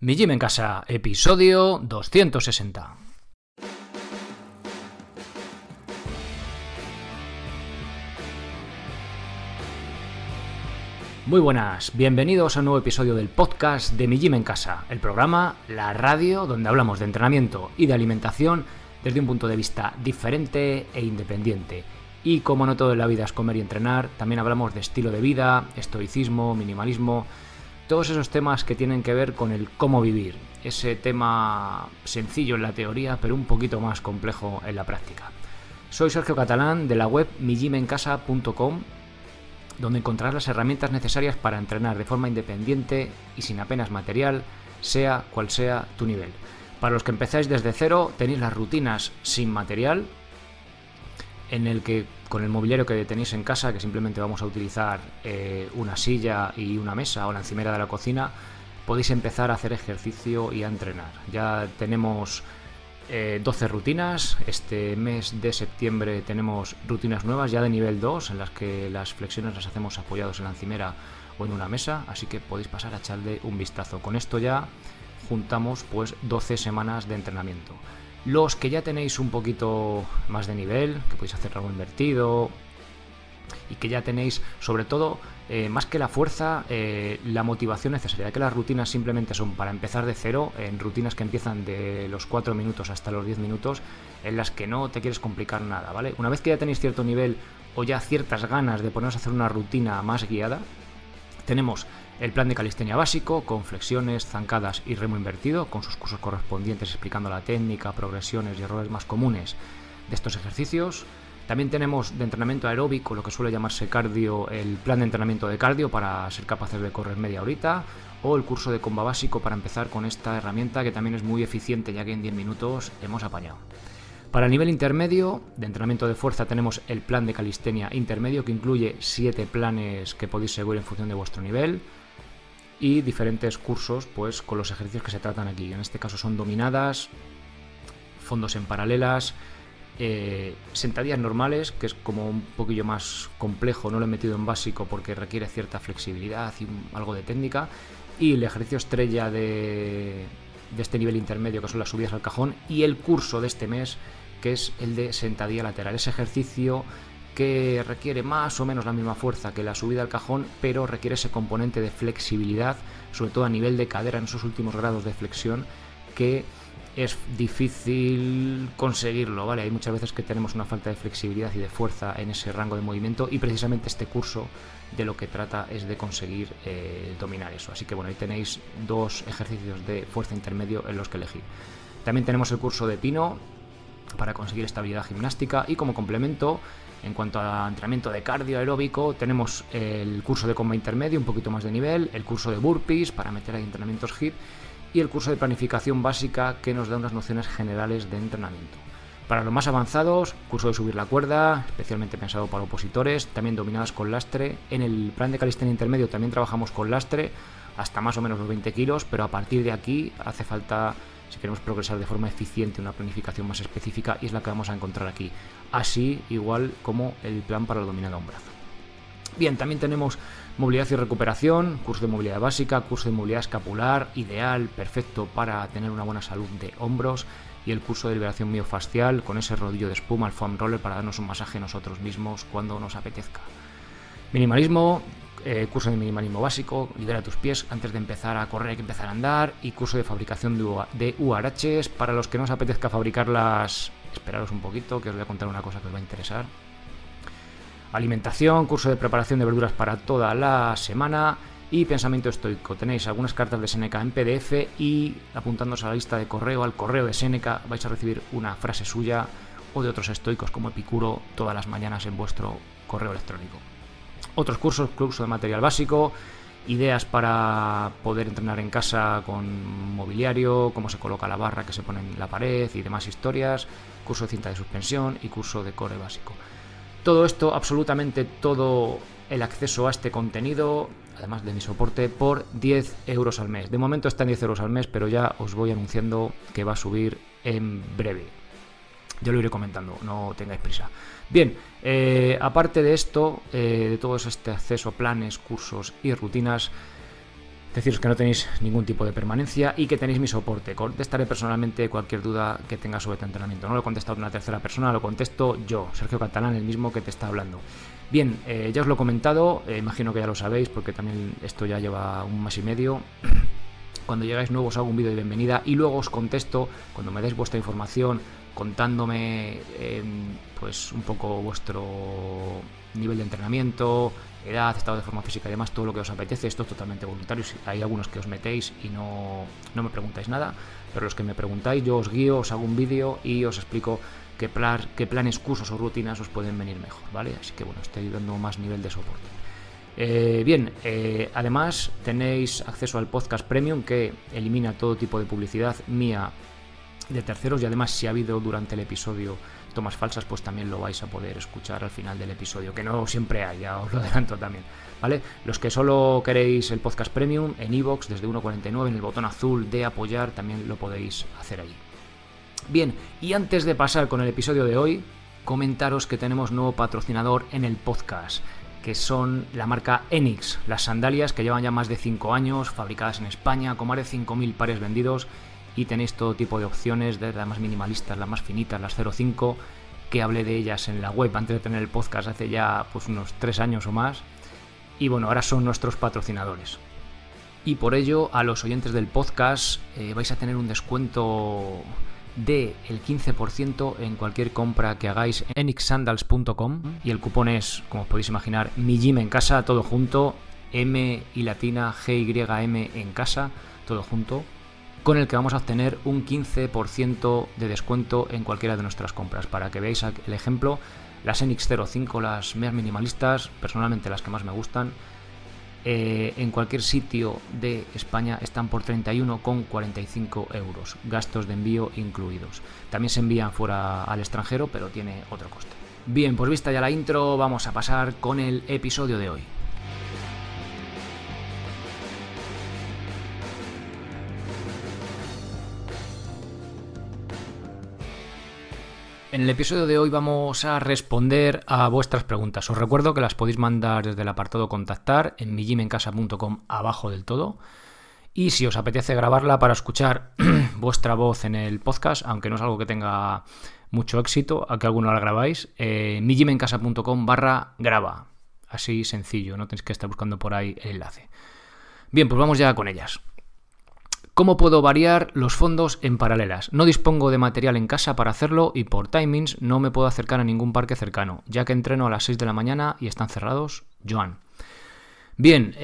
Mi Gym en Casa, episodio 260. Muy buenas, bienvenidos a un nuevo episodio del podcast de Mi Gym en Casa, el programa, la radio, donde hablamos de entrenamiento y de alimentación desde un punto de vista diferente e independiente. Y como no todo en la vida es comer y entrenar, también hablamos de estilo de vida, estoicismo, minimalismo, todos esos temas que tienen que ver con el cómo vivir. Ese tema sencillo en la teoría, pero un poquito más complejo en la práctica. Soy Sergio Catalán de la web mijimencasa.com, donde encontrarás las herramientas necesarias para entrenar de forma independiente y sin apenas material, sea cual sea tu nivel. Para los que empezáis desde cero, tenéis las rutinas sin material, en el que con el mobiliario que tenéis en casa, que simplemente vamos a utilizar eh, una silla y una mesa o la encimera de la cocina, podéis empezar a hacer ejercicio y a entrenar. Ya tenemos 12 eh, rutinas, este mes de septiembre tenemos rutinas nuevas ya de nivel 2, en las que las flexiones las hacemos apoyados en la encimera o en una mesa, así que podéis pasar a echarle un vistazo. Con esto ya juntamos pues 12 semanas de entrenamiento. Los que ya tenéis un poquito más de nivel, que podéis hacer algo invertido y que ya tenéis sobre todo eh, más que la fuerza, eh, la motivación necesaria, que las rutinas simplemente son para empezar de cero, en rutinas que empiezan de los 4 minutos hasta los 10 minutos, en las que no te quieres complicar nada, ¿vale? Una vez que ya tenéis cierto nivel o ya ciertas ganas de poneros a hacer una rutina más guiada, tenemos el plan de calistenia básico, con flexiones, zancadas y remo invertido, con sus cursos correspondientes explicando la técnica, progresiones y errores más comunes de estos ejercicios. También tenemos de entrenamiento aeróbico, lo que suele llamarse cardio, el plan de entrenamiento de cardio para ser capaces de correr media horita, o el curso de comba básico para empezar con esta herramienta que también es muy eficiente ya que en 10 minutos hemos apañado. Para el nivel intermedio de entrenamiento de fuerza tenemos el plan de calistenia intermedio que incluye siete planes que podéis seguir en función de vuestro nivel y diferentes cursos pues con los ejercicios que se tratan aquí. En este caso son dominadas, fondos en paralelas, eh, sentadillas normales, que es como un poquillo más complejo, no lo he metido en básico porque requiere cierta flexibilidad y algo de técnica, y el ejercicio estrella de, de este nivel intermedio que son las subidas al cajón y el curso de este mes que es el de sentadilla lateral. Ese ejercicio que requiere más o menos la misma fuerza que la subida al cajón, pero requiere ese componente de flexibilidad, sobre todo a nivel de cadera en esos últimos grados de flexión, que es difícil conseguirlo, ¿vale? Hay muchas veces que tenemos una falta de flexibilidad y de fuerza en ese rango de movimiento y precisamente este curso de lo que trata es de conseguir eh, dominar eso. Así que bueno, ahí tenéis dos ejercicios de fuerza intermedio en los que elegir. También tenemos el curso de pino para conseguir estabilidad gimnástica y como complemento en cuanto a entrenamiento de cardio aeróbico, tenemos el curso de comba intermedio, un poquito más de nivel, el curso de burpees para meter ahí entrenamientos HIIT y el curso de planificación básica que nos da unas nociones generales de entrenamiento. Para los más avanzados, curso de subir la cuerda, especialmente pensado para opositores, también dominadas con lastre. En el plan de calistenia intermedio también trabajamos con lastre, hasta más o menos los 20 kilos, pero a partir de aquí hace falta, si queremos progresar de forma eficiente, una planificación más específica y es la que vamos a encontrar aquí. Así, igual como el plan para la dominada a un brazo. Bien, también tenemos movilidad y recuperación, curso de movilidad básica, curso de movilidad escapular, ideal, perfecto para tener una buena salud de hombros y el curso de liberación miofascial con ese rodillo de espuma, el foam roller para darnos un masaje nosotros mismos cuando nos apetezca. Minimalismo, eh, curso de minimalismo básico, libera tus pies antes de empezar a correr hay que empezar a andar y curso de fabricación de, URHs. para los que no os apetezca fabricarlas, esperaros un poquito que os voy a contar una cosa que os va a interesar alimentación, curso de preparación de verduras para toda la semana y pensamiento estoico. Tenéis algunas cartas de Seneca en PDF y apuntándose a la lista de correo, al correo de Seneca, vais a recibir una frase suya o de otros estoicos como Epicuro todas las mañanas en vuestro correo electrónico. Otros cursos, curso de material básico, ideas para poder entrenar en casa con mobiliario, cómo se coloca la barra que se pone en la pared y demás historias, curso de cinta de suspensión y curso de core básico. Todo esto, absolutamente todo el acceso a este contenido, además de mi soporte, por 10 euros al mes. De momento está en 10 euros al mes, pero ya os voy anunciando que va a subir en breve. Yo lo iré comentando, no tengáis prisa. Bien, eh, aparte de esto, eh, de todo este acceso, a planes, cursos y rutinas, Deciros que no tenéis ningún tipo de permanencia y que tenéis mi soporte. Contestaré personalmente cualquier duda que tenga sobre tu entrenamiento. No lo he contestado una tercera persona, lo contesto yo, Sergio Catalán, el mismo que te está hablando. Bien, eh, ya os lo he comentado, eh, imagino que ya lo sabéis porque también esto ya lleva un mes y medio cuando llegáis nuevos hago un vídeo de bienvenida y luego os contesto cuando me deis vuestra información contándome em, pues un poco vuestro nivel de entrenamiento, edad, estado de forma física y demás, todo lo que os apetece, esto es totalmente voluntario, hay algunos que os metéis y no, no me preguntáis nada, pero los que me preguntáis yo os guío, os hago un vídeo y os explico qué, plan, qué planes, cursos o rutinas os pueden venir mejor, ¿vale? Así que bueno, estoy dando más nivel de soporte. Eh, bien, eh, además tenéis acceso al podcast premium que elimina todo tipo de publicidad mía de terceros y además si ha habido durante el episodio tomas falsas pues también lo vais a poder escuchar al final del episodio que no siempre hay, ya os lo adelanto también. ¿Vale? Los que solo queréis el podcast premium en iVoox desde 1.49 en el botón azul de apoyar también lo podéis hacer allí. Bien, y antes de pasar con el episodio de hoy, comentaros que tenemos nuevo patrocinador en el podcast que son la marca Enix, las sandalias que llevan ya más de 5 años, fabricadas en España, con más de 5.000 pares vendidos y tenéis todo tipo de opciones, desde las más minimalistas, las más finitas, las 05, que hablé de ellas en la web antes de tener el podcast hace ya pues, unos 3 años o más. Y bueno, ahora son nuestros patrocinadores. Y por ello, a los oyentes del podcast eh, vais a tener un descuento de el 15% en cualquier compra que hagáis en xsandals.com y el cupón es, como os podéis imaginar, mi gym en casa, todo junto, M y latina G Y M en casa, todo junto, con el que vamos a obtener un 15% de descuento en cualquiera de nuestras compras. Para que veáis el ejemplo, las Enix 05 las más minimalistas, personalmente las que más me gustan, eh, en cualquier sitio de España están por 31,45 euros, gastos de envío incluidos. También se envían fuera al extranjero, pero tiene otro coste. Bien, pues vista ya la intro, vamos a pasar con el episodio de hoy. En el episodio de hoy vamos a responder a vuestras preguntas. Os recuerdo que las podéis mandar desde el apartado contactar en mijimencasa.com abajo del todo. Y si os apetece grabarla para escuchar vuestra voz en el podcast, aunque no es algo que tenga mucho éxito, a que alguno la grabáis, eh, mijimencasa.com barra graba. Así sencillo, no tenéis que estar buscando por ahí el enlace. Bien, pues vamos ya con ellas. ¿Cómo puedo variar los fondos en paralelas? No dispongo de material en casa para hacerlo y por timings no me puedo acercar a ningún parque cercano, ya que entreno a las 6 de la mañana y están cerrados. Joan. Bien,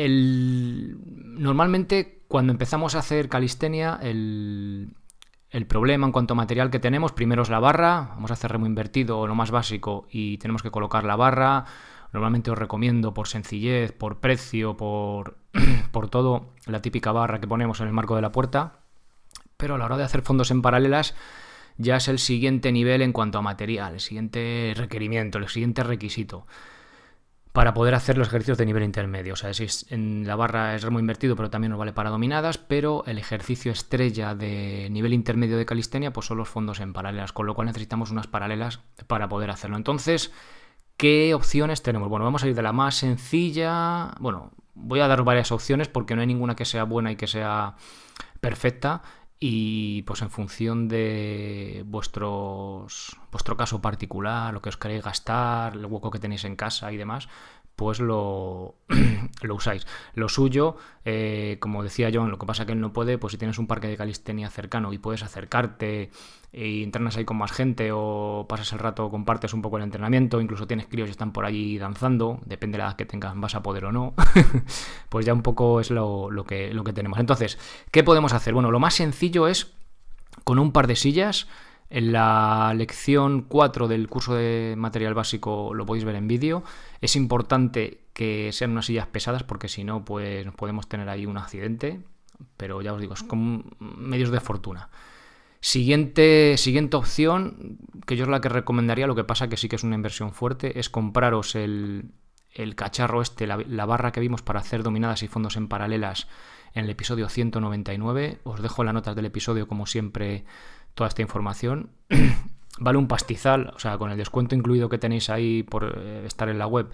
normalmente cuando empezamos a hacer calistenia, el el problema en cuanto a material que tenemos, primero es la barra, vamos a hacer remo invertido, lo más básico, y tenemos que colocar la barra. Normalmente os recomiendo por sencillez, por precio, por, por todo, la típica barra que ponemos en el marco de la puerta. Pero a la hora de hacer fondos en paralelas, ya es el siguiente nivel en cuanto a material, el siguiente requerimiento, el siguiente requisito para poder hacer los ejercicios de nivel intermedio. O sea, si en la barra es remo invertido, pero también nos vale para dominadas, pero el ejercicio estrella de nivel intermedio de calistenia pues son los fondos en paralelas, con lo cual necesitamos unas paralelas para poder hacerlo. Entonces, ¿qué opciones tenemos? Bueno, vamos a ir de la más sencilla, bueno, voy a dar varias opciones porque no hay ninguna que sea buena y que sea perfecta y pues en función de vuestros vuestro caso particular, lo que os queréis gastar, el hueco que tenéis en casa y demás, pues lo, lo usáis. Lo suyo, eh, como decía John, lo que pasa que él no puede, pues si tienes un parque de calistenia cercano y puedes acercarte e entrenas ahí con más gente o pasas el rato, compartes un poco el entrenamiento, incluso tienes críos que están por allí danzando, depende de la edad que tengas, vas a poder o no, pues ya un poco es lo, que, lo que tenemos. Entonces, ¿qué podemos hacer? Bueno, lo más sencillo es con un par de sillas en la lección 4 del curso de material básico lo podéis ver en vídeo. Es importante que sean unas sillas pesadas porque si no, pues podemos tener ahí un accidente. Pero ya os digo, es con medios de fortuna. Siguiente, siguiente opción, que yo es la que recomendaría, lo que pasa que sí que es una inversión fuerte, es compraros el, cacharro este, la, la, barra que vimos para hacer dominadas y fondos en paralelas en el episodio 199. Os dejo las notas del episodio, como siempre, toda esta información. vale un pastizal, o sea, con el descuento incluido que tenéis ahí por eh, estar en la web,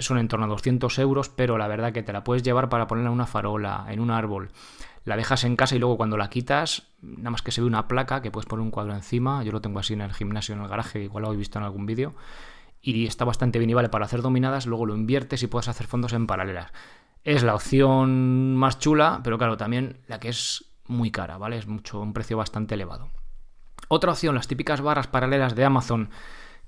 son en torno a 200 euros, pero la verdad que te la puedes llevar para ponerla en una farola, en un árbol. La dejas en casa y luego cuando la quitas, nada más que se ve una placa que puedes poner un cuadro encima. Yo lo tengo así en el gimnasio, en el garaje, igual lo habéis visto en algún vídeo. Y está bastante bien y vale para hacer dominadas, luego lo inviertes y puedes hacer fondos en paralelas. Es la opción más chula, pero claro, también la que es muy cara, ¿vale? Es mucho, un precio bastante elevado. Otra opción, las típicas barras paralelas de Amazon,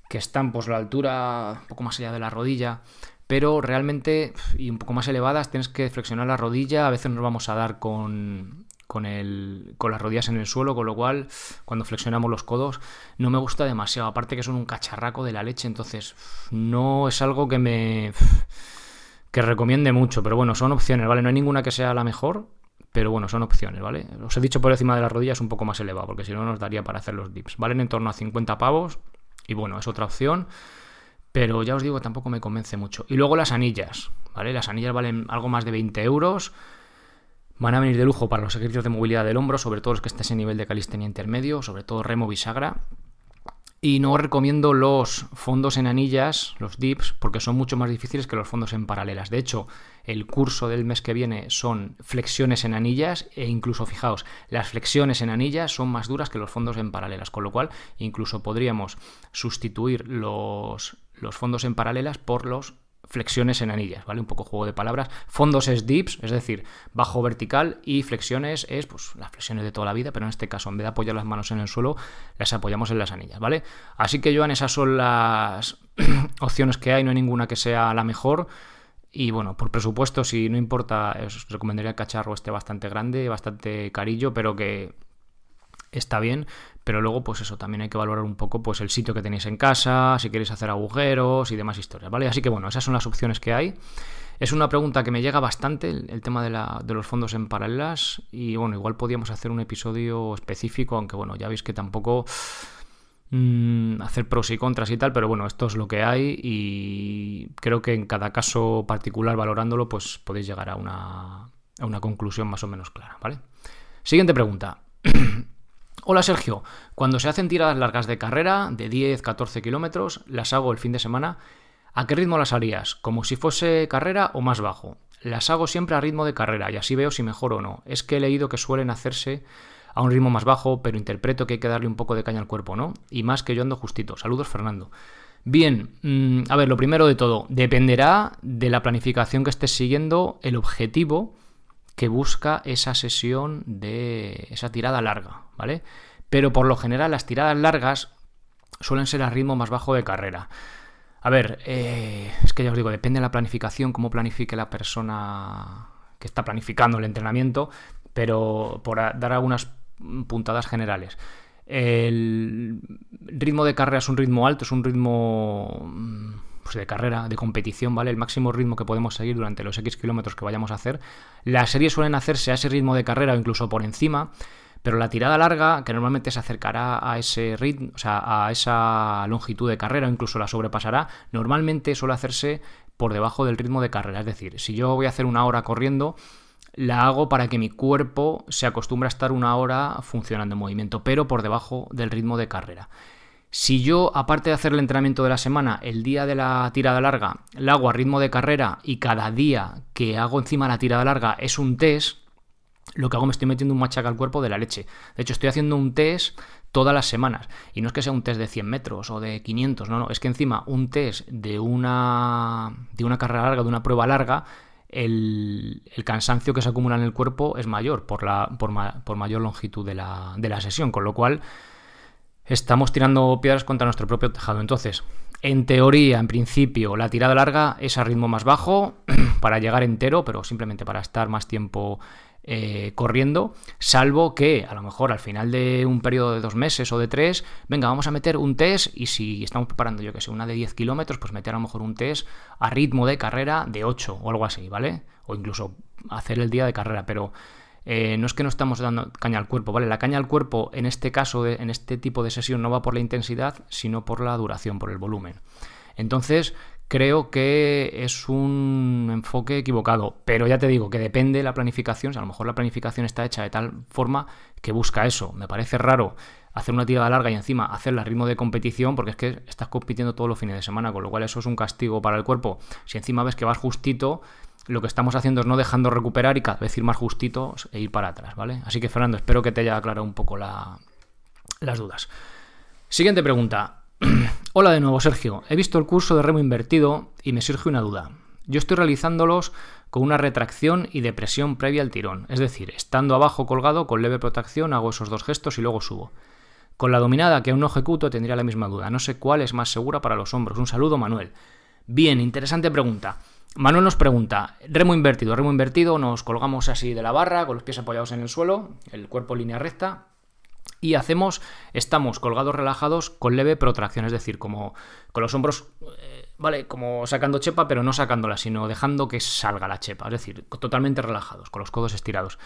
que están por pues, la altura, un poco más allá de la rodilla, pero realmente, y un poco más elevadas, tienes que flexionar la rodilla, a veces nos vamos a dar con, con, el, con, las rodillas en el suelo, con lo cual cuando flexionamos los codos no me gusta demasiado, aparte que son un cacharraco de la leche, entonces no es algo que me que recomiende mucho, pero bueno, son opciones, ¿vale? No hay ninguna que sea la mejor, pero bueno, son opciones, ¿vale? Os he dicho por encima de las rodillas un poco más elevado, porque si no nos daría para hacer los dips. Valen en torno a 50 pavos y bueno, es otra opción. Pero ya os digo, tampoco me convence mucho. Y luego las anillas, ¿vale? Las anillas valen algo más de 20 euros. Van a venir de lujo para los ejercicios de movilidad del hombro, sobre todo los que estés en nivel de calistenia intermedio, sobre todo remo bisagra. Y no recomiendo los fondos en anillas, los dips, porque son mucho más difíciles que los fondos en paralelas. De hecho, el curso del mes que viene son flexiones en anillas e incluso, fijaos, las flexiones en anillas son más duras que los fondos en paralelas, con lo cual incluso podríamos sustituir los, los fondos en paralelas por los flexiones en anillas, ¿vale? Un poco juego de palabras. Fondos es dips, es decir, bajo vertical y flexiones es pues las flexiones de toda la vida, pero en este caso en vez de apoyar las manos en el suelo, las apoyamos en las anillas, ¿vale? Así que Joan, esas son las opciones que hay, no hay ninguna que sea la mejor. Y bueno, por presupuesto, si no importa, os recomendaría el cacharro este bastante grande, bastante carillo, pero que está bien. Pero luego, pues eso, también hay que valorar un poco pues el sitio que tenéis en casa, si queréis hacer agujeros y demás historias, ¿vale? Así que bueno, esas son las opciones que hay. Es una pregunta que me llega bastante, el, tema de, los fondos en paralelas. Y bueno, igual podíamos hacer un episodio específico, aunque bueno, ya veis que tampoco mm, hacer pros y contras y tal, pero bueno, esto es lo que hay y creo que en cada caso particular valorándolo, pues podéis llegar a una, a una conclusión más o menos clara, ¿vale? Siguiente pregunta. Hola Sergio, cuando se hacen tiradas largas de carrera, de 10, 14 kilómetros, las hago el fin de semana, ¿a qué ritmo las harías? ¿Como si fuese carrera o más bajo? Las hago siempre a ritmo de carrera y así veo si mejor o no. Es que he leído que suelen hacerse a un ritmo más bajo, pero interpreto que hay que darle un poco de caña al cuerpo, ¿no? Y más que yo ando justito. Saludos Fernando. Bien, mm, a ver, lo primero de todo, dependerá de la planificación que estés siguiendo, el objetivo que busca esa sesión de esa tirada larga, ¿vale? Pero por lo general las tiradas largas suelen ser a ritmo más bajo de carrera. A ver, eh, es que ya os digo, depende de la planificación, cómo planifique la persona que está planificando el entrenamiento, pero por dar algunas puntadas generales. El ritmo de carrera es un ritmo alto, es un ritmo mm, pues de carrera, de competición, ¿vale? El máximo ritmo que podemos seguir durante los X kilómetros que vayamos a hacer. Las series suelen hacerse a ese ritmo de carrera o incluso por encima, pero la tirada larga, que normalmente se acercará a ese ritmo, o sea, a esa longitud de carrera o incluso la sobrepasará, normalmente suele hacerse por debajo del ritmo de carrera. Es decir, si yo voy a hacer una hora corriendo, la hago para que mi cuerpo se acostumbre a estar una hora funcionando en movimiento, pero por debajo del ritmo de carrera. Si yo, aparte de hacer el entrenamiento de la semana, el día de la tirada larga, la hago a ritmo de carrera y cada día que hago encima la tirada larga es un test, lo que hago me estoy metiendo un machaca al cuerpo de la leche. De hecho, estoy haciendo un test todas las semanas. Y no es que sea un test de 100 metros o de 500, no, no, es que encima un test de una, de una carrera larga, de una prueba larga, el, el, cansancio que se acumula en el cuerpo es mayor por, la, por, por mayor longitud de la, de la sesión, con lo cual estamos tirando piedras contra nuestro propio tejado. Entonces, en teoría, en principio, la tirada larga es a ritmo más bajo para llegar entero, pero simplemente para estar más tiempo eh, corriendo, salvo que a lo mejor al final de un periodo de dos meses o de tres, venga, vamos a meter un test y si estamos preparando, yo que sé, una de 10 kilómetros, pues meter a lo mejor un test a ritmo de carrera de 8 o algo así, ¿vale? O incluso hacer el día de carrera, pero eh, no es que no estamos dando caña al cuerpo, ¿vale? La caña al cuerpo en este caso, en este tipo de sesión, no va por la intensidad, sino por la duración, por el volumen. Entonces, creo que es un enfoque equivocado, pero ya te digo que depende de la planificación, o a lo mejor la planificación está hecha de tal forma que busca eso. Me parece raro hacer una tirada larga y encima hacerla a ritmo de competición, porque es que estás compitiendo todos los fines de semana, con lo cual eso es un castigo para el cuerpo. Si encima ves que vas justito, lo que estamos haciendo es no dejando recuperar y cada vez ir más justitos e ir para atrás, ¿vale? Así que Fernando, espero que te haya aclarado un poco las dudas. Siguiente pregunta. Hola de nuevo, Sergio. He visto el curso de remo invertido y me surge una duda. Yo estoy realizándolos con una retracción y depresión previa al tirón, es decir, estando abajo colgado con leve protección hago esos dos gestos y luego subo. Con la dominada que aún no ejecuto tendría la misma duda. No sé cuál es más segura para los hombros. Un saludo, Manuel. Bien, interesante pregunta. Manuel nos pregunta, remo invertido, remo invertido, nos colgamos así de la barra, con los pies apoyados en el suelo, el cuerpo línea recta, y hacemos, estamos colgados relajados con leve protracción, es decir, como con los hombros, eh, vale, como sacando chepa, pero no sacándola, sino dejando que salga la chepa, es decir, totalmente relajados, con los codos estirados.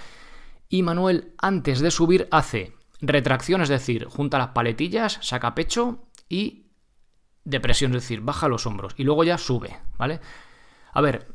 Y Manuel, antes de subir, hace retracción, es decir, junta las paletillas, saca pecho y depresión, es decir, baja los hombros y luego ya sube, ¿vale? A ver,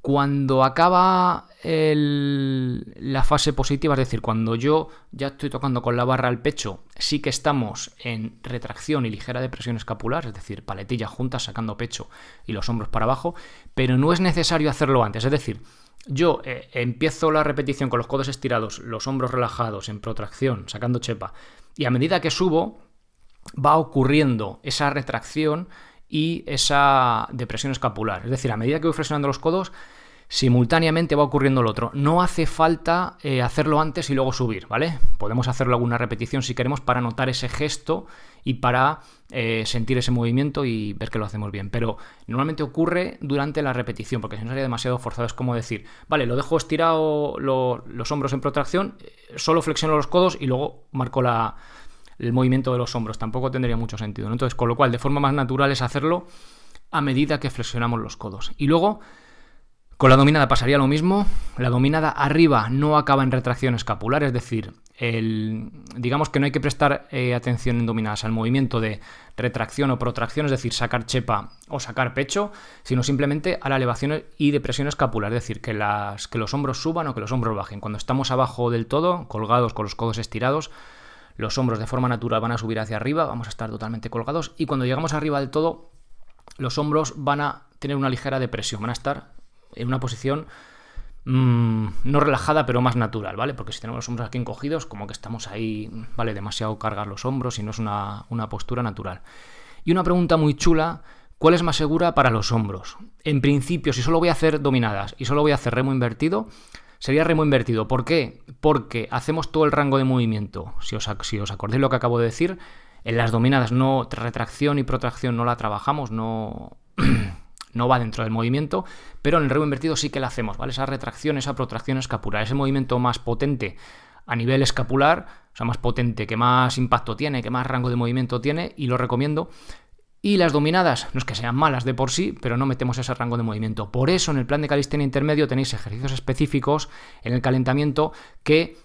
cuando acaba la fase positiva, es decir, cuando yo ya estoy tocando con la barra al pecho, sí que estamos en retracción y ligera depresión escapular, es decir, paletilla juntas sacando pecho y los hombros para abajo, pero no es necesario hacerlo antes, es decir, yo eh, empiezo la repetición con los codos estirados, los hombros relajados, en protracción, sacando chepa, y a medida que subo, va ocurriendo esa retracción y esa depresión escapular. Es decir, a medida que voy flexionando los codos, simultáneamente va ocurriendo el otro. No hace falta eh, hacerlo antes y luego subir, ¿vale? Podemos hacerlo alguna repetición si queremos para notar ese gesto y para eh, sentir ese movimiento y ver que lo hacemos bien. Pero normalmente ocurre durante la repetición, porque si no sería demasiado forzado. Es como decir, vale, lo dejo estirado los hombros en protracción, eh, solo flexiono los codos y luego marco la, el movimiento de los hombros, tampoco tendría mucho sentido. Entonces, con lo cual, de forma más natural es hacerlo a medida que flexionamos los codos. Y luego, con la dominada pasaría lo mismo. La dominada arriba no acaba en retracción escapular, es decir, el, digamos que no hay que prestar eh, atención en dominadas al movimiento de retracción o protracción, es decir, sacar chepa o sacar pecho, sino simplemente a la elevación y depresión escapular, es decir, que, las, que los hombros suban o que los hombros bajen. Cuando estamos abajo del todo, colgados con los codos estirados, los hombros de forma natural van a subir hacia arriba, vamos a estar totalmente colgados y cuando llegamos arriba del todo, los hombros van a tener una ligera depresión, van a estar en una posición mm, no relajada pero más natural, ¿vale? Porque si tenemos los hombros aquí encogidos, como que estamos ahí, ¿vale? Demasiado cargar los hombros y no es una, una postura natural. Y una pregunta muy chula ¿Cuál es más segura para los hombros? En principio, si solo voy a hacer dominadas y solo voy a hacer remo invertido, sería remo invertido. ¿Por qué? Porque hacemos todo el rango de movimiento. Si os, os acordáis lo que acabo de decir, en las dominadas no retracción y protracción no la trabajamos, no, no va dentro del movimiento, pero en el remo invertido sí que la hacemos, ¿vale? Esa retracción, esa protracción escapular, ese movimiento más potente a nivel escapular, o sea, más potente, que más impacto tiene, que más rango de movimiento tiene, y lo recomiendo, y las dominadas, no es que sean malas de por sí, pero no metemos ese rango de movimiento. Por eso en el plan de calistenia intermedio tenéis ejercicios específicos en el calentamiento que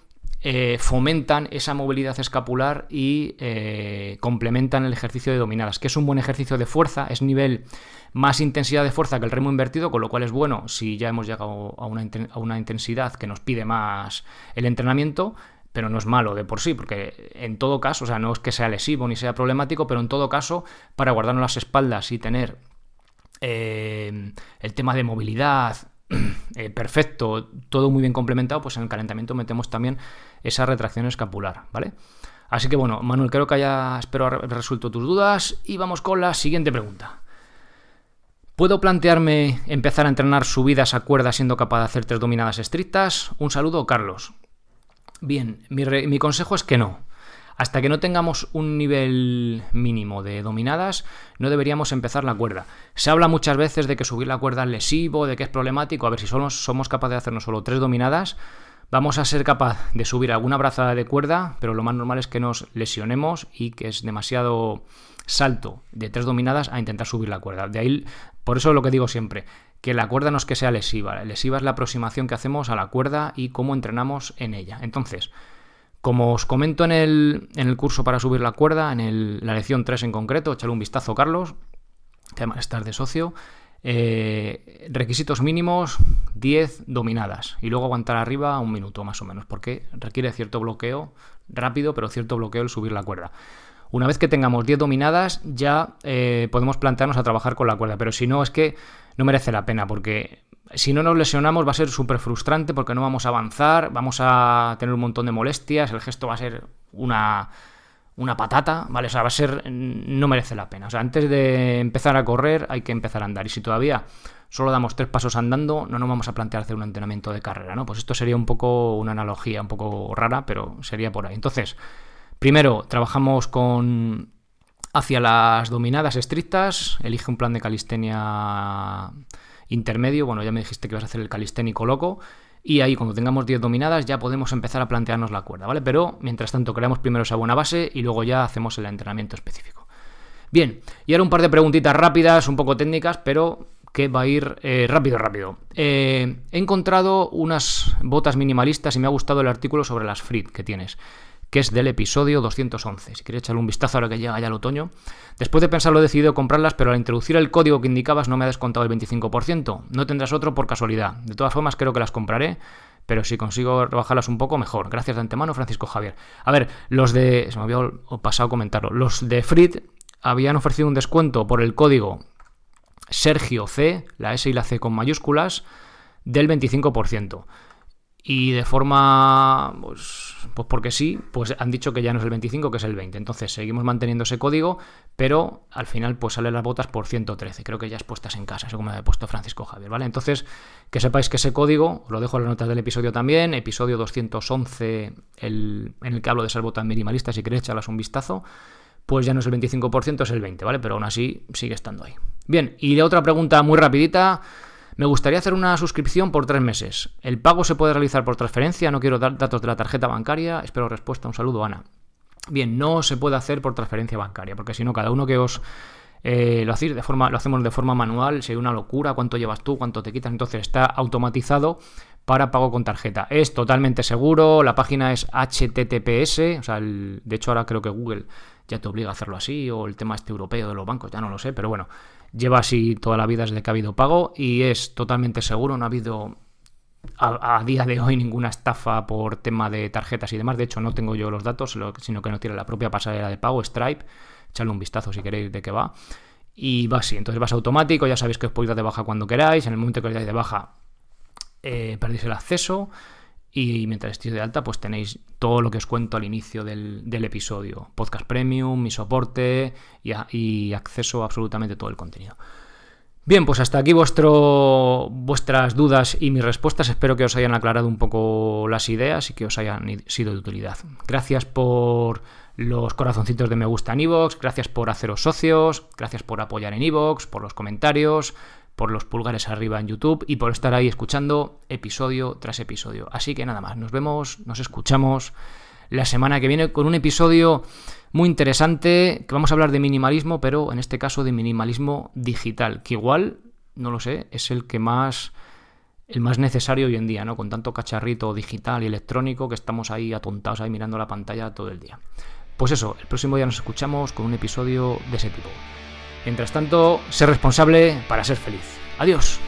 eh, fomentan esa movilidad escapular y eh, complementan el ejercicio de dominadas, que es un buen ejercicio de fuerza, es nivel más intensidad de fuerza que el remo invertido, con lo cual es bueno si ya hemos llegado a una, a una intensidad que nos pide más el entrenamiento, pero no es malo de por sí, porque en todo caso, o sea, no es que sea lesivo ni sea problemático, pero en todo caso, para guardarnos las espaldas y tener eh, el tema de movilidad eh, perfecto, todo muy bien complementado, pues en el calentamiento metemos también esa retracción escapular, ¿vale? Así que bueno, Manuel, creo que haya, espero resuelto tus dudas y vamos con la siguiente pregunta. ¿Puedo plantearme empezar a entrenar subidas a cuerda siendo capaz de hacer tres dominadas estrictas? Un saludo, Carlos. Bien, mi, consejo es que no. Hasta que no tengamos un nivel mínimo de dominadas, no deberíamos empezar la cuerda. Se habla muchas veces de que subir la cuerda es lesivo, de que es problemático. A ver, si somos, capaces de hacernos solo tres dominadas, vamos a ser capaz de subir alguna brazada de cuerda, pero lo más normal es que nos lesionemos y que es demasiado salto de tres dominadas a intentar subir la cuerda. De ahí, por eso es lo que digo siempre, que la cuerda no es que sea lesiva, lesiva es la aproximación que hacemos a la cuerda y cómo entrenamos en ella. Entonces, como os comento en el, curso para subir la cuerda, en la lección 3 en concreto, échale un vistazo, Carlos, que además estás de socio, eh, requisitos mínimos 10 dominadas y luego aguantar arriba un minuto más o menos, porque requiere cierto bloqueo rápido, pero cierto bloqueo el subir la cuerda. Una vez que tengamos 10 dominadas, ya eh, podemos plantearnos a trabajar con la cuerda, pero si no, es que no merece la pena porque si no nos lesionamos va a ser súper frustrante porque no vamos a avanzar, vamos a tener un montón de molestias, el gesto va a ser una, una patata, ¿vale? O sea, va a ser... no merece la pena. O sea, antes de empezar a correr hay que empezar a andar. Y si todavía solo damos tres pasos andando, no nos vamos a plantear hacer un entrenamiento de carrera, ¿no? Pues esto sería un poco una analogía, un poco rara, pero sería por ahí. Entonces... Primero, trabajamos con hacia las dominadas estrictas, elige un plan de calistenia intermedio, bueno, ya me dijiste que vas a hacer el calisténico loco, y ahí cuando tengamos 10 dominadas ya podemos empezar a plantearnos la cuerda, ¿vale? Pero mientras tanto creamos primero esa buena base y luego ya hacemos el entrenamiento específico. Bien, y ahora un par de preguntitas rápidas, un poco técnicas, pero que va a ir eh, rápido, rápido. Eh, he encontrado unas botas minimalistas y me ha gustado el artículo sobre las Frit que tienes que es del episodio 211. Si quieres echarle un vistazo a que llega ya el otoño. Después de pensarlo he decidido comprarlas, pero al introducir el código que indicabas no me ha descontado el 25%. No tendrás otro por casualidad. De todas formas creo que las compraré pero si consigo rebajarlas un poco, mejor. Gracias de antemano, Francisco Javier. A ver, los de. Se me había pasado comentarlo. Los de Frit habían ofrecido un descuento por el código Sergio C, la S y la C con mayúsculas, del 25% y de forma, pues, pues, porque sí, pues han dicho que ya no es el 25, que es el 20. Entonces seguimos manteniendo ese código, pero al final pues salen las botas por 113. Creo que ya es puestas en casa, según me ha puesto Francisco Javier, ¿vale? Entonces que sepáis que ese código, lo dejo en las notas del episodio también, episodio 211, el, en el que hablo de esas botas minimalistas, si queréis echarlas un vistazo, pues ya no es el 25%, es el 20, ¿vale? Pero aún así sigue estando ahí. Bien, y de otra pregunta muy rapidita me gustaría hacer una suscripción por tres meses. El pago se puede realizar por transferencia, no quiero dar datos de la tarjeta bancaria. Espero respuesta. Un saludo, Ana. Bien, no se puede hacer por transferencia bancaria, porque si no, cada uno que os eh, lo, hacéis de forma, lo hacemos de forma manual, sería una locura cuánto llevas tú, cuánto te quitas. Entonces está automatizado para pago con tarjeta. Es totalmente seguro, la página es HTTPS, o sea, de hecho ahora creo que Google ya te obliga a hacerlo así, o el tema este europeo de los bancos, ya no lo sé, pero bueno, lleva así toda la vida desde que ha habido pago y es totalmente seguro, no ha habido a, día de hoy ninguna estafa por tema de tarjetas y demás. De hecho, no tengo yo los datos, sino que no tiene la propia pasarela de pago, Stripe. Echadle un vistazo si queréis de qué va. Y va así, entonces vas automático, ya sabéis que os podéis dar de baja cuando queráis, en el momento que os dais de baja eh, perdéis el acceso. Y mientras estéis de alta, pues tenéis todo lo que os cuento al inicio del, episodio. Podcast Premium, mi soporte y, acceso a absolutamente todo el contenido. Bien, pues hasta aquí vuestro, vuestras dudas y mis respuestas. Espero que os hayan aclarado un poco las ideas y que os hayan sido de utilidad. Gracias por los corazoncitos de me gusta en iVoox, gracias por haceros socios, gracias por apoyar en iVoox, por los comentarios, por los pulgares arriba en YouTube y por estar ahí escuchando episodio tras episodio. Así que nada más, nos vemos, nos escuchamos la semana que viene con un episodio muy interesante que vamos a hablar de minimalismo, pero en este caso de minimalismo digital, que igual, no lo sé, es el que más el más necesario hoy en día, ¿no? Con tanto cacharrito digital y electrónico que estamos ahí atontados ahí mirando la pantalla todo el día. Pues eso, el próximo día nos escuchamos con un episodio de ese tipo. Mientras tanto, ser responsable para ser feliz. Adiós.